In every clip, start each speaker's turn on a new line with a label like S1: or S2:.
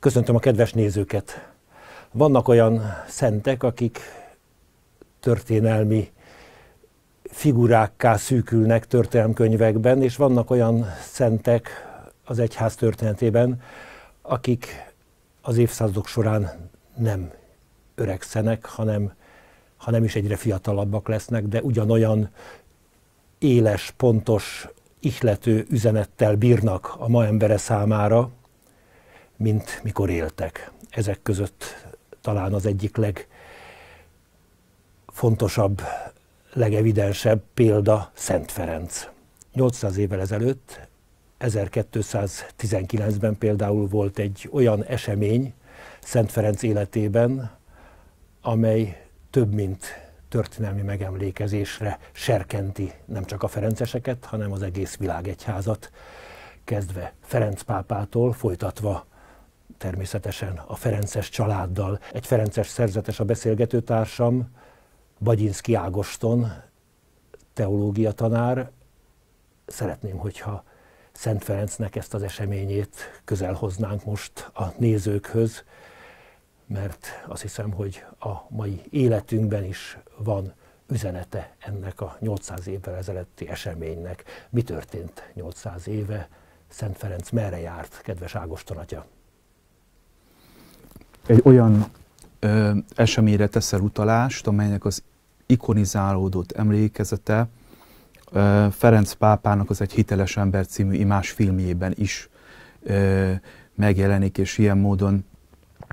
S1: Köszöntöm a kedves nézőket! Vannak olyan szentek, akik történelmi figurákká szűkülnek történelmkönyvekben, és vannak olyan szentek az egyház történetében, akik az évszázadok során nem öregszenek, hanem, hanem is egyre fiatalabbak lesznek, de ugyanolyan éles, pontos, ihlető üzenettel bírnak a ma embere számára, mint mikor éltek. Ezek között talán az egyik legfontosabb, legevidensebb példa Szent Ferenc. 800 évvel ezelőtt, 1219-ben például volt egy olyan esemény Szent Ferenc életében, amely több mint történelmi megemlékezésre serkenti nem csak a ferenceseket, hanem az egész világegyházat, kezdve Ferenc pápától, folytatva természetesen a Ferences családdal. Egy Ferences szerzetes a beszélgető társam, Bagyinszki Ágoston, teológia tanár. Szeretném, hogyha Szent Ferencnek ezt az eseményét közel hoznánk most a nézőkhöz, mert azt hiszem, hogy a mai életünkben is van üzenete ennek a 800 évvel ezelőtti eseménynek. Mi történt 800 éve? Szent Ferenc merre járt, kedves Ágoston atya?
S2: egy olyan ö, eseményre teszel utalást, amelynek az ikonizálódott emlékezete ö, Ferenc pápának az egy hiteles ember című imás filmjében is ö, megjelenik, és ilyen módon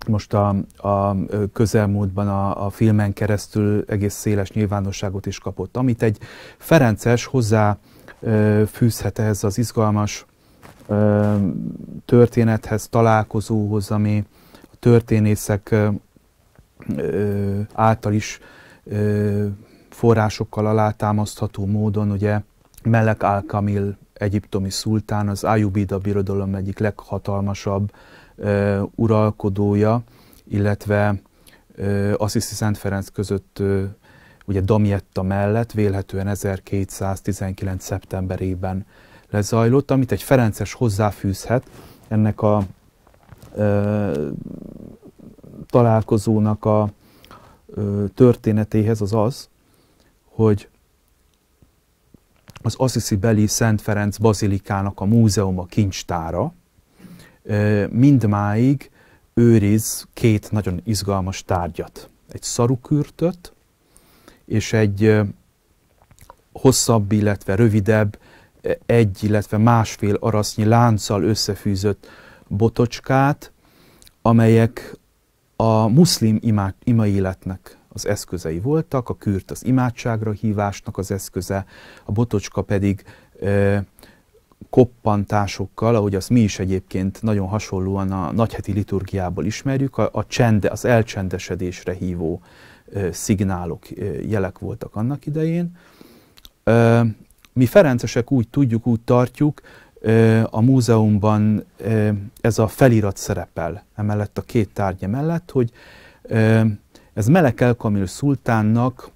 S2: most a, a közelmúltban a, a filmen keresztül egész széles nyilvánosságot is kapott, amit egy Ferences hozzá ö, fűzhet ehhez az izgalmas ö, történethez, találkozóhoz, ami történészek által is forrásokkal alátámasztható módon, ugye Melek Al-Kamil egyiptomi szultán, az Ayubida birodalom egyik leghatalmasabb uralkodója, illetve Assisi Szent Ferenc között ugye Damietta mellett vélhetően 1219. szeptemberében lezajlott, amit egy Ferences hozzáfűzhet ennek a találkozónak a történetéhez az az, hogy az Assisi beli Szent Ferenc Bazilikának a múzeuma kincstára mindmáig őriz két nagyon izgalmas tárgyat. Egy szarukürtöt és egy hosszabb, illetve rövidebb, egy, illetve másfél arasznyi lánccal összefűzött botocskát, amelyek a muszlim ima, ima életnek az eszközei voltak, a kürt az imádságra hívásnak az eszköze, a botocska pedig ö, koppantásokkal, ahogy azt mi is egyébként nagyon hasonlóan a nagyheti liturgiából ismerjük, a, a csende, az elcsendesedésre hívó ö, szignálok, ö, jelek voltak annak idején. Ö, mi ferencesek úgy tudjuk, úgy tartjuk, a múzeumban ez a felirat szerepel, emellett a két tárgya mellett, hogy ez Melek Kamil szultánnak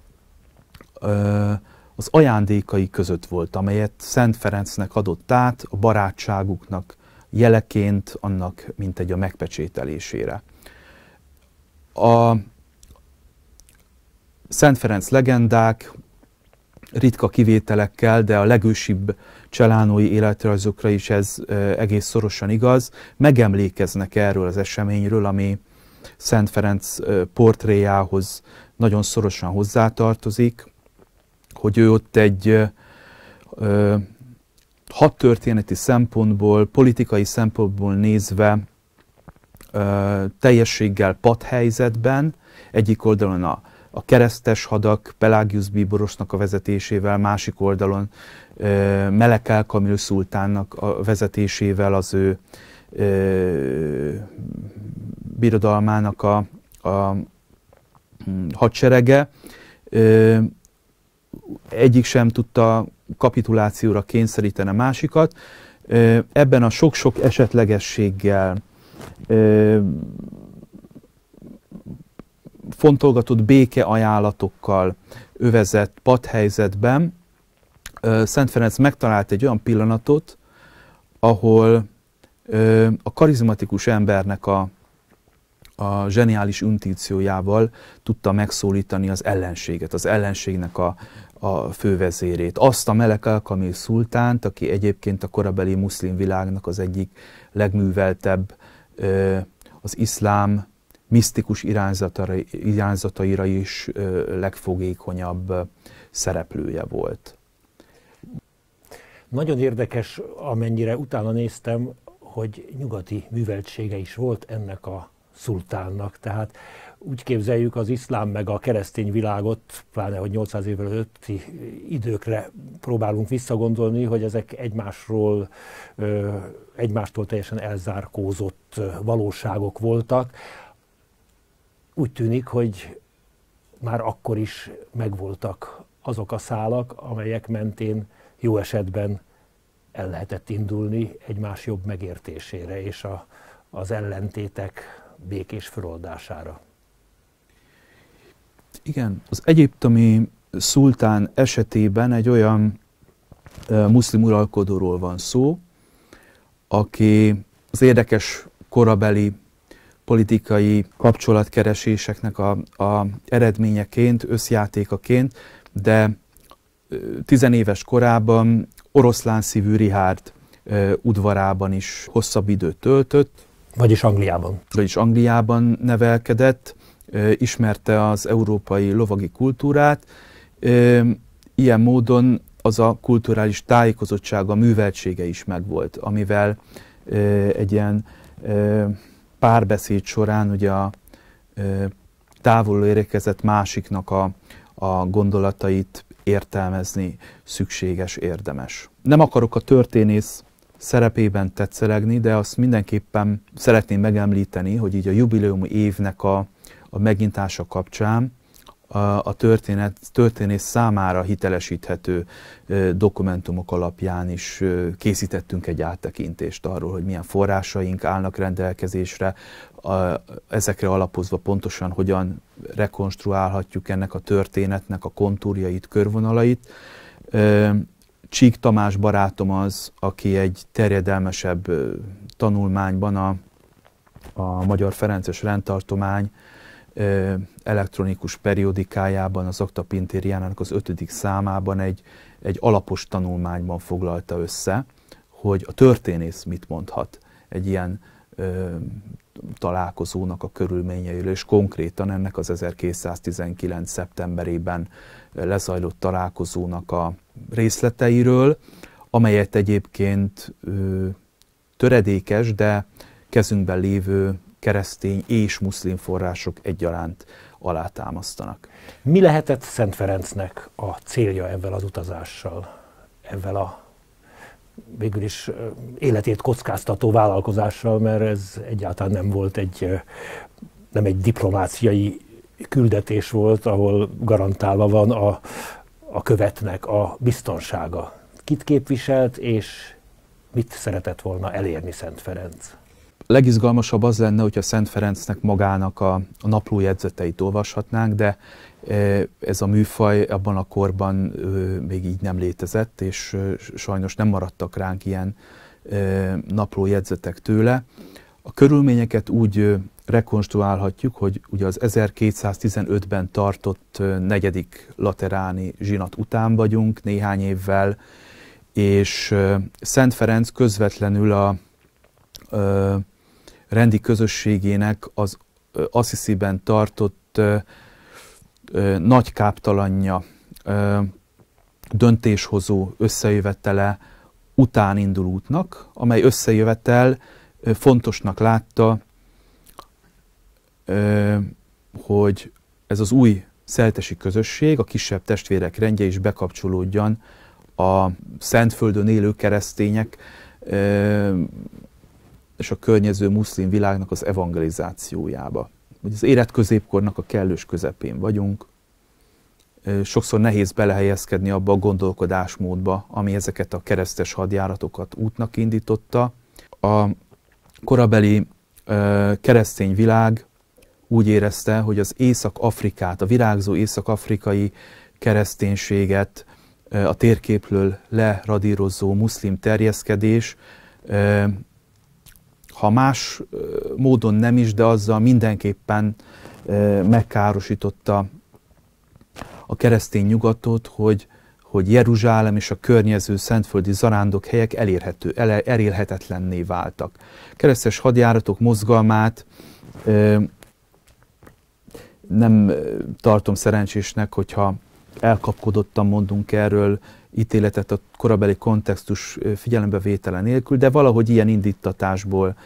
S2: az ajándékai között volt, amelyet Szent Ferencnek adott át a barátságuknak jeleként, annak mint egy a megpecsételésére. A Szent Ferenc legendák ritka kivételekkel, de a legősibb cselánói életrajzukra is ez egész szorosan igaz, megemlékeznek erről az eseményről, ami Szent Ferenc portréjához nagyon szorosan hozzátartozik, hogy ő ott egy hat történeti szempontból, politikai szempontból nézve teljességgel helyzetben egyik oldalon a a keresztes hadak Pelágius bíborosnak a vezetésével, másik oldalon Melekel Kamil szultánnak a vezetésével az ő ö, birodalmának a, a mm, hadserege. Ö, egyik sem tudta kapitulációra kényszeríteni a másikat. Ö, ebben a sok-sok esetlegességgel ö, fontolgatott ajánlatokkal övezett padhelyzetben Szent Ferenc megtalált egy olyan pillanatot, ahol a karizmatikus embernek a, a zseniális intíciójával tudta megszólítani az ellenséget, az ellenségnek a, a fővezérét. Azt a Melek Alkamil szultánt, aki egyébként a korabeli muszlim világnak az egyik legműveltebb az iszlám misztikus irányzataira is legfogékonyabb szereplője volt.
S1: Nagyon érdekes, amennyire utána néztem, hogy nyugati műveltsége is volt ennek a szultánnak. Tehát úgy képzeljük az iszlám meg a keresztény világot, pláne hogy 800 évvel előtti időkre próbálunk visszagondolni, hogy ezek egymásról, egymástól teljesen elzárkózott valóságok voltak úgy tűnik, hogy már akkor is megvoltak azok a szálak, amelyek mentén jó esetben el lehetett indulni egymás jobb megértésére és a, az ellentétek békés feloldására.
S2: Igen, az egyiptomi szultán esetében egy olyan muszlim uralkodóról van szó, aki az érdekes korabeli politikai kapcsolatkereséseknek a, a eredményeként, összjátékaként, de tizenéves korában oroszlán szívű Richard udvarában is hosszabb időt töltött. Vagyis Angliában. Vagyis Angliában nevelkedett, ismerte az európai lovagi kultúrát. Ilyen módon az a kulturális tájékozottsága, műveltsége is megvolt, amivel egy ilyen párbeszéd során ugye a távolról érkezett másiknak a, a gondolatait értelmezni szükséges, érdemes. Nem akarok a történész szerepében tetszelegni, de azt mindenképpen szeretném megemlíteni, hogy így a jubileum évnek a, a megnyitása kapcsán a történet, történész számára hitelesíthető dokumentumok alapján is készítettünk egy áttekintést arról, hogy milyen forrásaink állnak rendelkezésre, a, ezekre alapozva pontosan hogyan rekonstruálhatjuk ennek a történetnek a kontúrjait, körvonalait. Csík Tamás barátom az, aki egy terjedelmesebb tanulmányban a, a Magyar Ferences Rendtartomány elektronikus periodikájában, az Akta Pintériánának az ötödik számában egy, egy alapos tanulmányban foglalta össze, hogy a történész mit mondhat egy ilyen ö, találkozónak a körülményeiről, és konkrétan ennek az 1219. szeptemberében lezajlott találkozónak a részleteiről, amelyet egyébként ö, töredékes, de kezünkben lévő keresztény
S1: és muszlim források egyaránt alátámasztanak. Mi lehetett Szent Ferencnek a célja ezzel az utazással, ezzel a végül is életét kockáztató vállalkozással, mert ez egyáltalán nem volt egy, nem egy diplomáciai küldetés volt, ahol garantálva van a, a követnek a biztonsága. Kit képviselt, és mit szeretett volna elérni Szent Ferenc?
S2: legizgalmasabb az lenne, hogyha Szent Ferencnek magának a, a naplójegyzeteit olvashatnánk, de e, ez a műfaj abban a korban még így nem létezett, és sajnos nem maradtak ránk ilyen e, naplójegyzetek tőle. A körülményeket úgy rekonstruálhatjuk, hogy ugye az 1215-ben tartott negyedik lateráni zsinat után vagyunk néhány évvel, és Szent Ferenc közvetlenül a, rendi közösségének az Assisi-ben tartott nagy káptalanja, döntéshozó összejövetele után indul útnak, amely összejövetel fontosnak látta, hogy ez az új szeltesi közösség, a kisebb testvérek rendje is bekapcsolódjon a Szentföldön élő keresztények és a környező muszlim világnak az evangelizációjába. Hogy az élet középkornak a kellős közepén vagyunk, sokszor nehéz belehelyezkedni abba a gondolkodásmódba, ami ezeket a keresztes hadjáratokat útnak indította. A korabeli keresztény világ úgy érezte, hogy az Észak-Afrikát, a virágzó észak-afrikai kereszténységet, a térképről leradírozó muszlim terjeszkedés ha más módon nem is, de azzal mindenképpen megkárosította a keresztény nyugatot, hogy, hogy Jeruzsálem és a környező szentföldi helyek elérhető, elérhetetlenné váltak. Keresztes hadjáratok mozgalmát nem tartom szerencsésnek, hogyha elkapkodottan mondunk erről, ítéletet a korabeli kontextus vétele nélkül, de valahogy ilyen indítatásból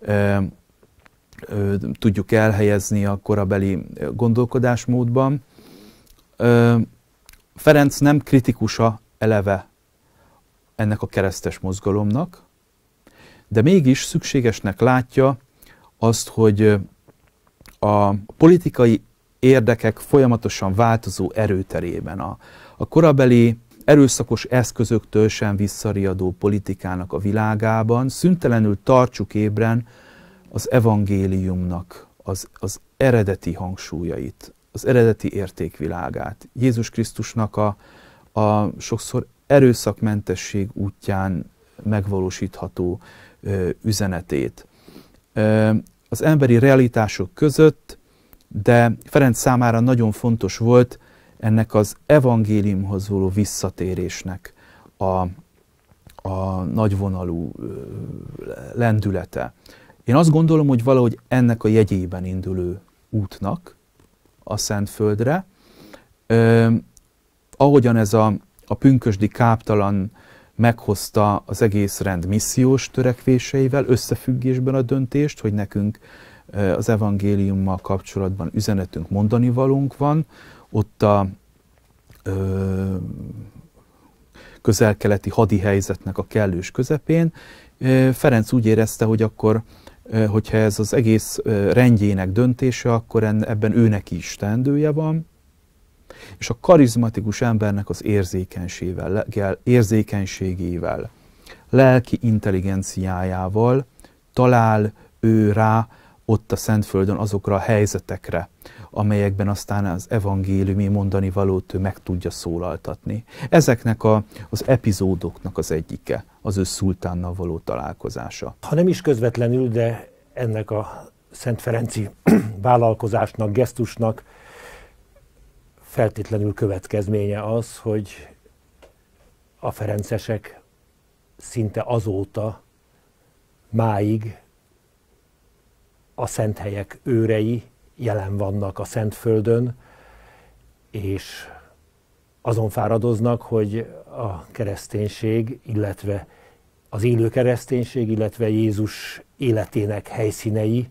S2: ö, ö, tudjuk elhelyezni a korabeli gondolkodásmódban. Ö, Ferenc nem kritikusa eleve ennek a keresztes mozgalomnak, de mégis szükségesnek látja azt, hogy a politikai érdekek folyamatosan változó erőterében, a, a korabeli erőszakos eszközöktől sem visszariadó politikának a világában szüntelenül tartsuk ébren az evangéliumnak az, az eredeti hangsúlyait, az eredeti értékvilágát. Jézus Krisztusnak a, a sokszor erőszakmentesség útján megvalósítható ö, üzenetét. Ö, az emberi realitások között, de Ferenc számára nagyon fontos volt ennek az evangéliumhoz való visszatérésnek a, a nagyvonalú lendülete. Én azt gondolom, hogy valahogy ennek a jegyében indulő útnak a Szentföldre, ö, ahogyan ez a, a pünkösdi káptalan meghozta az egész rend missziós törekvéseivel összefüggésben a döntést, hogy nekünk az evangéliummal kapcsolatban üzenetünk mondani valunk van, ott a ö, közel-keleti helyzetnek a kellős közepén. Ferenc úgy érezte, hogy akkor hogyha ez az egész rendjének döntése, akkor ebben őnek is tendője van, és a karizmatikus embernek az érzékenységével, érzékenységével lelki intelligenciájával talál ő rá ott a Szentföldön azokra a helyzetekre, amelyekben aztán az evangéliumi mondani valót ő meg tudja szólaltatni. Ezeknek a, az epizódoknak az egyike, az ő szultánnal való találkozása.
S1: Ha nem is közvetlenül, de ennek a Szent Ferenci vállalkozásnak, gesztusnak feltétlenül következménye az, hogy a ferencesek szinte azóta máig a szent helyek őrei jelen vannak a szent földön, és azon fáradoznak, hogy a kereszténység, illetve az élő kereszténység, illetve Jézus életének helyszínei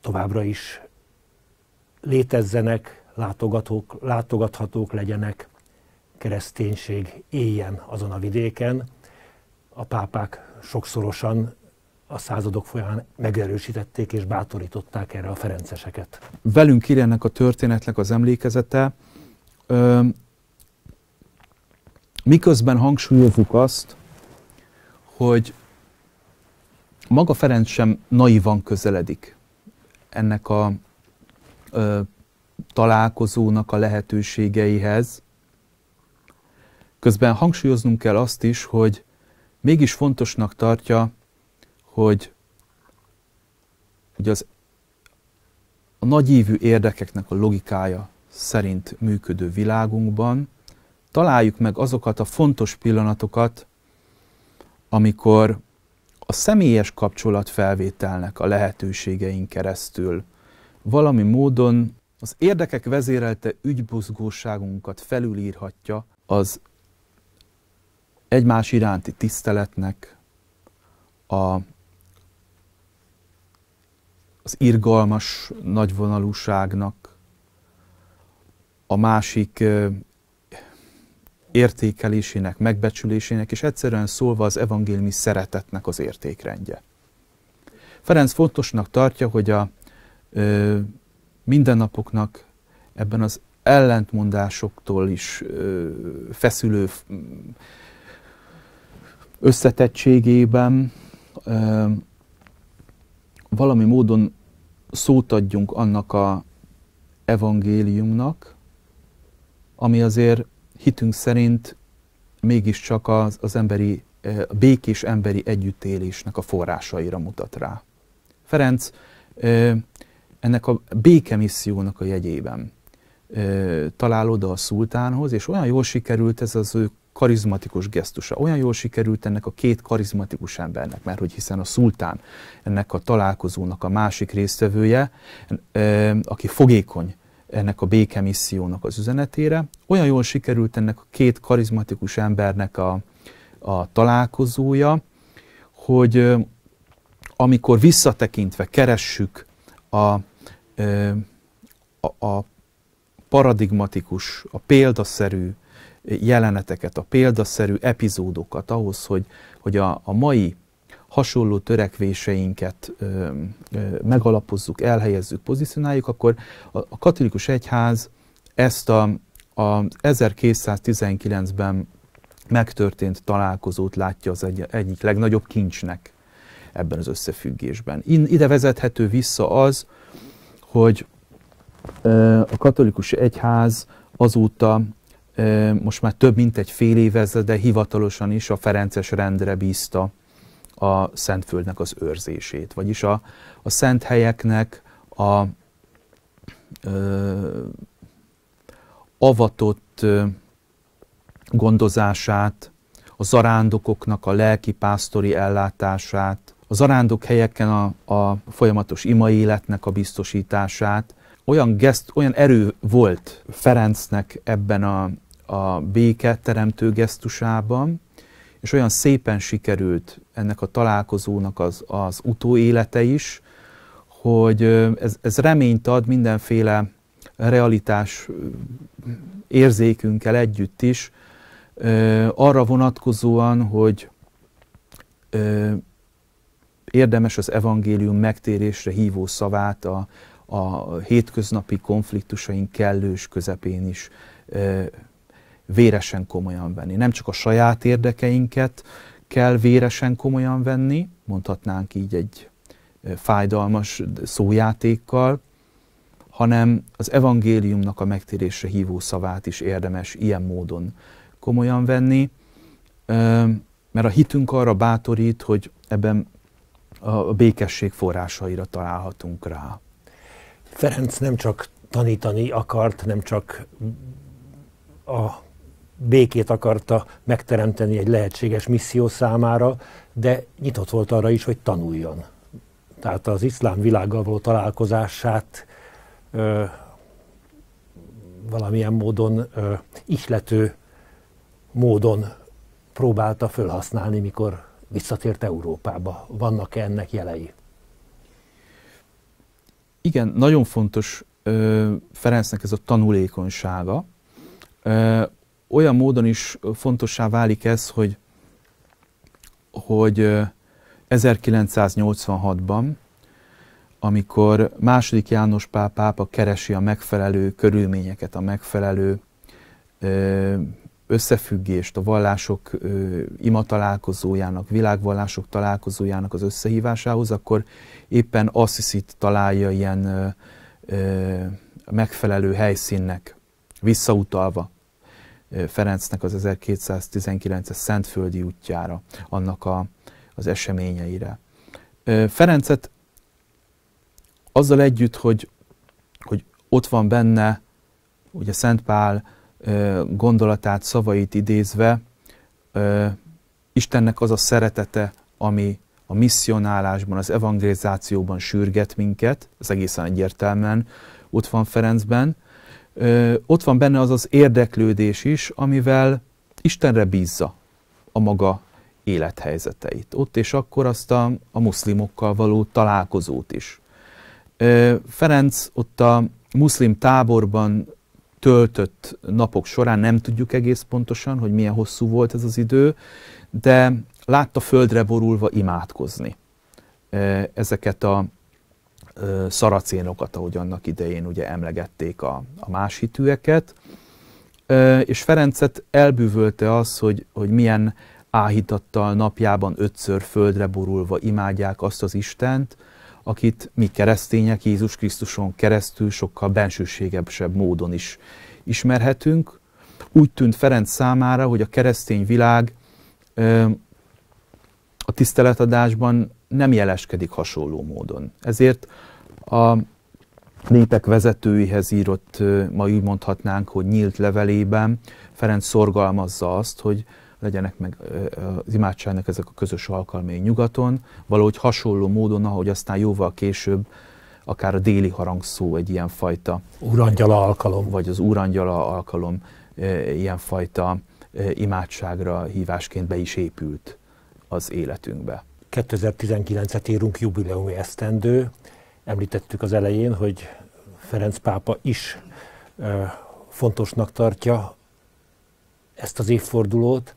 S1: továbbra is létezzenek, látogatók, látogathatók legyenek, kereszténység éljen azon a vidéken. A pápák sokszorosan a századok folyamán megerősítették és bátorították erre a ferenceseket.
S2: Velünk ír ennek a történetnek az emlékezete, miközben hangsúlyozunk azt, hogy maga Ferenc sem naivan közeledik ennek a ö, találkozónak a lehetőségeihez. Közben hangsúlyoznunk kell azt is, hogy mégis fontosnak tartja hogy, hogy az a nagyívű érdekeknek a logikája szerint működő világunkban találjuk meg azokat a fontos pillanatokat, amikor a személyes felvételnek a lehetőségeink keresztül valami módon az érdekek vezérelte ügybozgóságunkat felülírhatja az egymás iránti tiszteletnek, a az irgalmas nagyvonalúságnak, a másik értékelésének, megbecsülésének, és egyszerűen szólva az evangéliumi szeretetnek az értékrendje. Ferenc fontosnak tartja, hogy a ö, mindennapoknak ebben az ellentmondásoktól is ö, feszülő összetettségében ö, valami módon szót adjunk annak a evangéliumnak, ami azért hitünk szerint mégiscsak az, az emberi, eh, a békés emberi együttélésnek a forrásaira mutat rá. Ferenc eh, ennek a békemissziónak a jegyében eh, találod a szultánhoz, és olyan jól sikerült ez az ő karizmatikus gesztusa. Olyan jól sikerült ennek a két karizmatikus embernek, mert hogy hiszen a szultán ennek a találkozónak a másik résztvevője, aki fogékony ennek a békemissziónak az üzenetére, olyan jól sikerült ennek a két karizmatikus embernek a, a találkozója, hogy amikor visszatekintve keressük a, a, a paradigmatikus, a példaszerű jeleneteket, a példaszerű epizódokat ahhoz, hogy, hogy a, a mai hasonló törekvéseinket ö, ö, megalapozzuk, elhelyezzük, pozícionáljuk, akkor a, a katolikus egyház ezt a, a 1219-ben megtörtént találkozót látja az egy, egyik legnagyobb kincsnek ebben az összefüggésben. In, ide vezethető vissza az, hogy ö, a katolikus egyház azóta most már több mint egy fél de hivatalosan is a Ferences rendre bízta a Szentföldnek az őrzését, vagyis a, a szent helyeknek a ö, avatott ö, gondozását, a zarándokoknak a lelki pásztori ellátását, a zarándok helyeken a, a folyamatos ima életnek a biztosítását, olyan, geszt, olyan erő volt Ferencnek ebben a a béke teremtő gesztusában, és olyan szépen sikerült ennek a találkozónak az, az utóélete is, hogy ez, ez reményt ad mindenféle realitás érzékünkkel együtt is, arra vonatkozóan, hogy érdemes az evangélium megtérésre hívó szavát a, a hétköznapi konfliktusaink kellős közepén is véresen komolyan venni. Nem csak a saját érdekeinket kell véresen komolyan venni, mondhatnánk így egy fájdalmas szójátékkal, hanem az evangéliumnak a megtérésre hívó szavát is érdemes ilyen módon komolyan venni, mert a hitünk arra bátorít, hogy ebben a békesség forrásaira találhatunk
S1: rá. Ferenc nem csak tanítani akart, nem csak a békét akarta megteremteni egy lehetséges misszió számára, de nyitott volt arra is, hogy tanuljon. Tehát az iszlám világgal való találkozását ö, valamilyen módon ö, islető módon próbálta fölhasználni, mikor visszatért Európába. Vannak-e ennek jelei?
S2: Igen, nagyon fontos ö, Ferencnek ez a tanulékonysága. Ö, olyan módon is fontossá válik ez, hogy, hogy 1986-ban, amikor második János Pál pápa keresi a megfelelő körülményeket, a megfelelő összefüggést a vallások ima találkozójának, világvallások találkozójának az összehívásához, akkor éppen Assisit találja ilyen megfelelő helyszínnek, visszautalva Ferencnek az 1219-es Szentföldi útjára, annak a, az eseményeire. Ferencet azzal együtt, hogy, hogy ott van benne, ugye Szent Pál gondolatát, szavait idézve, Istennek az a szeretete, ami a misszionálásban, az evangelizációban sürget minket, ez egészen egyértelműen ott van Ferencben, ö, ott van benne az az érdeklődés is, amivel Istenre bízza a maga élethelyzeteit. Ott és akkor azt a, a muszlimokkal való találkozót is. Ö, Ferenc ott a muszlim táborban töltött napok során, nem tudjuk egész pontosan, hogy milyen hosszú volt ez az idő, de látta földre borulva imádkozni ezeket a szaracénokat, ahogy annak idején ugye emlegették a, a máshitűeket, és Ferencet elbűvölte az, hogy, hogy milyen áhítattal napjában ötször földre borulva imádják azt az Istent, akit mi keresztények Jézus Krisztuson keresztül sokkal bensőségesebb módon is ismerhetünk. Úgy tűnt Ferenc számára, hogy a keresztény világ a tiszteletadásban nem jeleskedik hasonló módon. Ezért a népek vezetőihez írott, ma úgy mondhatnánk, hogy nyílt levelében Ferenc szorgalmazza azt, hogy legyenek meg az imádságnak ezek a közös alkalmai nyugaton, valahogy hasonló módon, ahogy aztán jóval később akár a déli harangszó egy ilyen fajta Úrangyala alkalom. Vagy az úrangyala alkalom ilyen fajta imádságra hívásként be is épült
S1: az életünkbe. 2019-et írunk jubileumi esztendő. Említettük az elején, hogy Ferenc pápa is fontosnak tartja ezt az évfordulót.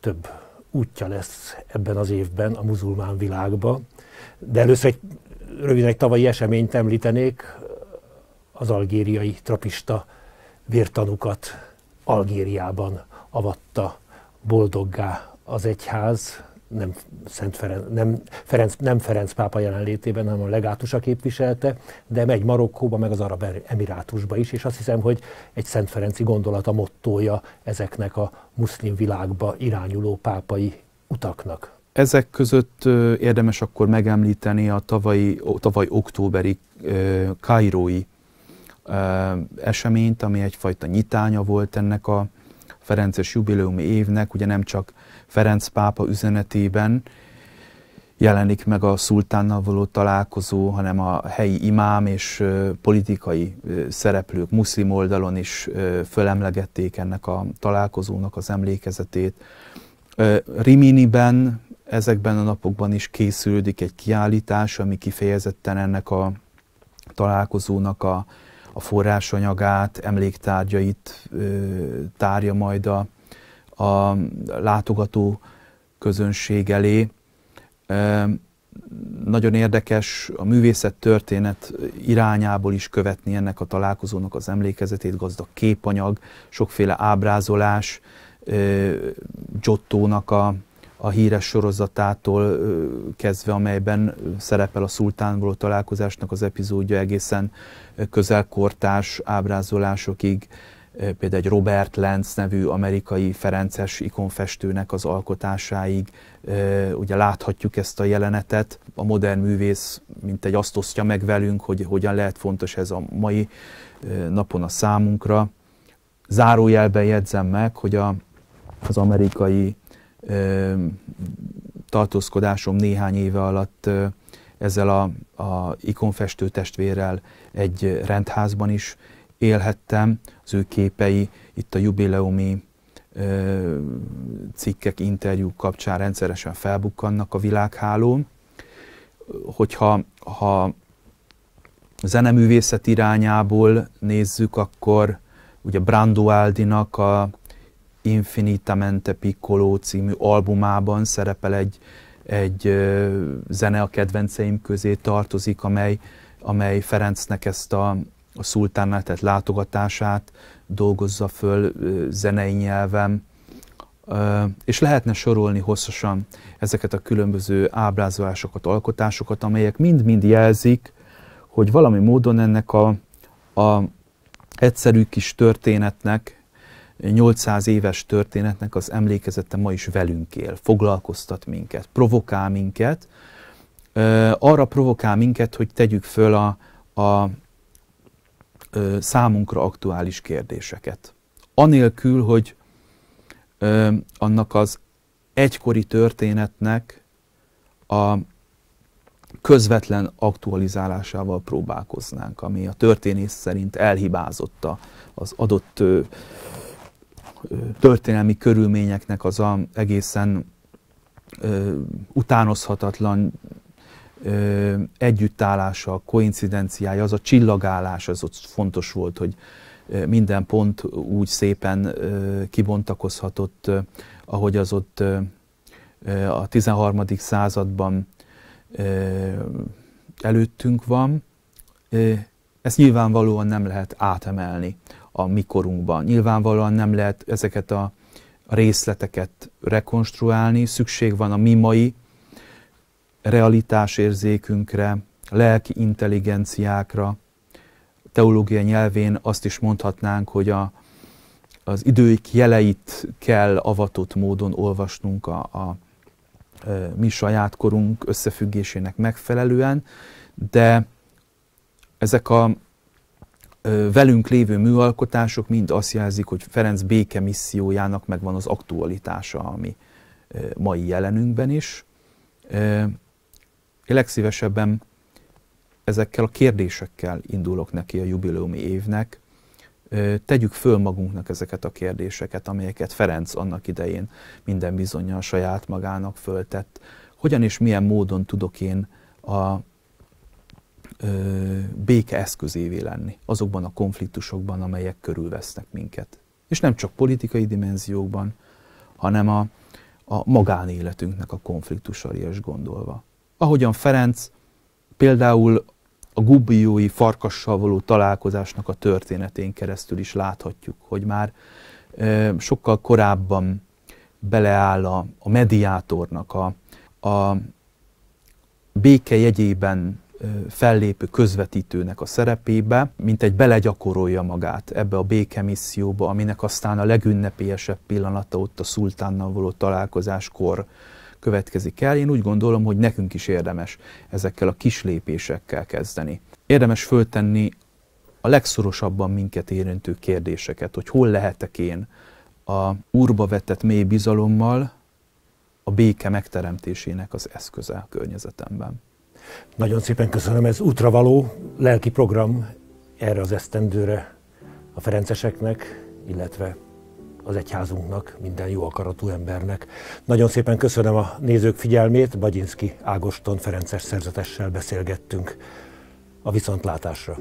S1: Több útja lesz ebben az évben a muzulmán világba. De először egy röviden egy tavalyi eseményt említenék, az algériai trapista vértanukat Algériában avatta boldoggá az egyház, nem, Szent Ferenc, nem, Ferenc, nem Ferenc pápa jelenlétében, hanem a legátusa képviselte, de megy Marokkóba, meg az Arab Emirátusba is, és azt hiszem, hogy egy Szent Ferenci gondolata mottója ezeknek a muszlim világba irányuló pápai utaknak.
S2: Ezek között érdemes akkor megemlíteni a tavalyi, tavaly októberi kairói eseményt, ami egyfajta nyitánya volt ennek a Ferences jubileumi évnek, ugye nem csak Ferenc pápa üzenetében jelenik meg a szultánnal való találkozó, hanem a helyi imám és politikai szereplők muszlim oldalon is fölemlegették ennek a találkozónak az emlékezetét. Riminiben ezekben a napokban is készülődik egy kiállítás, ami kifejezetten ennek a találkozónak a, a forrásanyagát, emléktárgyait tárja majd a a látogató közönség elé. Nagyon érdekes a művészet történet irányából is követni ennek a találkozónak az emlékezetét, gazdag képanyag, sokféle ábrázolás, Giotto-nak a, a híres sorozatától kezdve, amelyben szerepel a szultánból találkozásnak az epizódja egészen közelkortás ábrázolásokig, például egy Robert Lenz nevű amerikai Ferences ikonfestőnek az alkotásáig, ugye láthatjuk ezt a jelenetet, a modern művész mint egy azt osztja meg velünk, hogy hogyan lehet fontos ez a mai napon a számunkra. Zárójelben jegyzem meg, hogy a, az amerikai ö, tartózkodásom néhány éve alatt ö, ezzel a, a ikonfestő testvérrel egy rendházban is élhettem, az ő képei itt a jubileumi ö, cikkek, interjúk kapcsán rendszeresen felbukkannak a világhálón. Hogyha ha zeneművészet irányából nézzük, akkor ugye Aldinak a Infinitamente Piccolo című albumában szerepel egy, egy ö, zene a kedvenceim közé tartozik, amely, amely Ferencnek ezt a a szultánnál tett látogatását dolgozza föl zenei nyelven, és lehetne sorolni hosszasan ezeket a különböző ábrázolásokat, alkotásokat, amelyek mind-mind jelzik, hogy valami módon ennek a, a egyszerű kis történetnek, 800 éves történetnek az emlékezete ma is velünk él, foglalkoztat minket, provokál minket, arra provokál minket, hogy tegyük föl a, a, ö, számunkra aktuális kérdéseket. Anélkül, hogy ö, annak az egykori történetnek a közvetlen aktualizálásával próbálkoznánk, ami a történész szerint elhibázotta az adott ö, történelmi körülményeknek az a egészen ö, utánozhatatlan ö, együttállása, koincidenciája, az a csillagállás, az ott fontos volt, hogy minden pont úgy szépen ö, kibontakozhatott, ö, ahogy az ott ö, a 13. században ö, előttünk van. Ö, ezt nyilvánvalóan nem lehet átemelni a mikorunkban. Nyilvánvalóan nem lehet ezeket a részleteket rekonstruálni, szükség van a mi mai realitásérzékünkre, lelki intelligenciákra. Teológia nyelvén azt is mondhatnánk, hogy a, az időik jeleit kell avatott módon olvasnunk a, a, a mi saját korunk összefüggésének megfelelően, de ezek a velünk lévő műalkotások mind azt jelzik, hogy Ferenc béke missziójának megvan az aktualitása, ami mai jelenünkben is. Én legszívesebben ezekkel a kérdésekkel indulok neki a jubileumi évnek. Tegyük föl magunknak ezeket a kérdéseket, amelyeket Ferenc annak idején minden bizonyal saját magának föltett. Hogyan és milyen módon tudok én a béke eszközévé lenni azokban a konfliktusokban, amelyek körülvesznek minket. És nem csak politikai dimenziókban, hanem a, a magánéletünknek a konfliktusai is gondolva ahogyan Ferenc például a gubbiói farkassal való találkozásnak a történetén keresztül is láthatjuk, hogy már e, sokkal korábban beleáll a, a mediátornak, a, a béke jegyében fellépő közvetítőnek a szerepébe, mint egy belegyakorolja magát ebbe a békemisszióba, aminek aztán a legünnepélyesebb pillanata ott a szultánnal való találkozáskor következik el. Én úgy gondolom, hogy nekünk is érdemes ezekkel a kis lépésekkel kezdeni. Érdemes föltenni a legszorosabban minket érintő kérdéseket, hogy hol lehetek én a úrba vetett mély bizalommal a béke
S1: megteremtésének az eszköze a környezetemben. Nagyon szépen köszönöm, ez útravaló lelki program erre az esztendőre a ferenceseknek, illetve az egyházunknak, minden jó akaratú embernek. Nagyon szépen köszönöm a nézők figyelmét, Bagyinszki Ágoston Ferences szerzetessel beszélgettünk. A viszontlátásra!